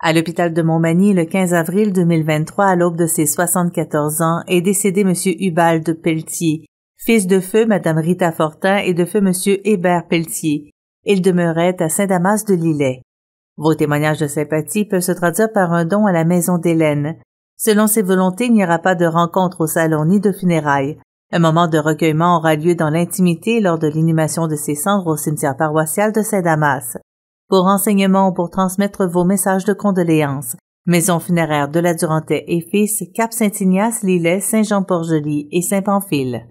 À l'hôpital de Montmagny, le 15 avril 2023, à l'aube de ses 74 ans, est décédé M. Hubal de Pelletier, fils de feu Mme Rita Fortin et de feu M. Hébert Pelletier. Il demeurait à Saint-Damas de Lillet. Vos témoignages de sympathie peuvent se traduire par un don à la maison d'Hélène. Selon ses volontés, il n'y aura pas de rencontre au salon ni de funérailles. Un moment de recueillement aura lieu dans l'intimité lors de l'inhumation de ses cendres au cimetière paroissial de Saint-Damas. Pour renseignements pour transmettre vos messages de condoléances, Maison funéraire de la Durantais et Fils, Cap-Saint-Ignace, Lillet, Saint-Jean-Port-Joli et Saint-Pamphile.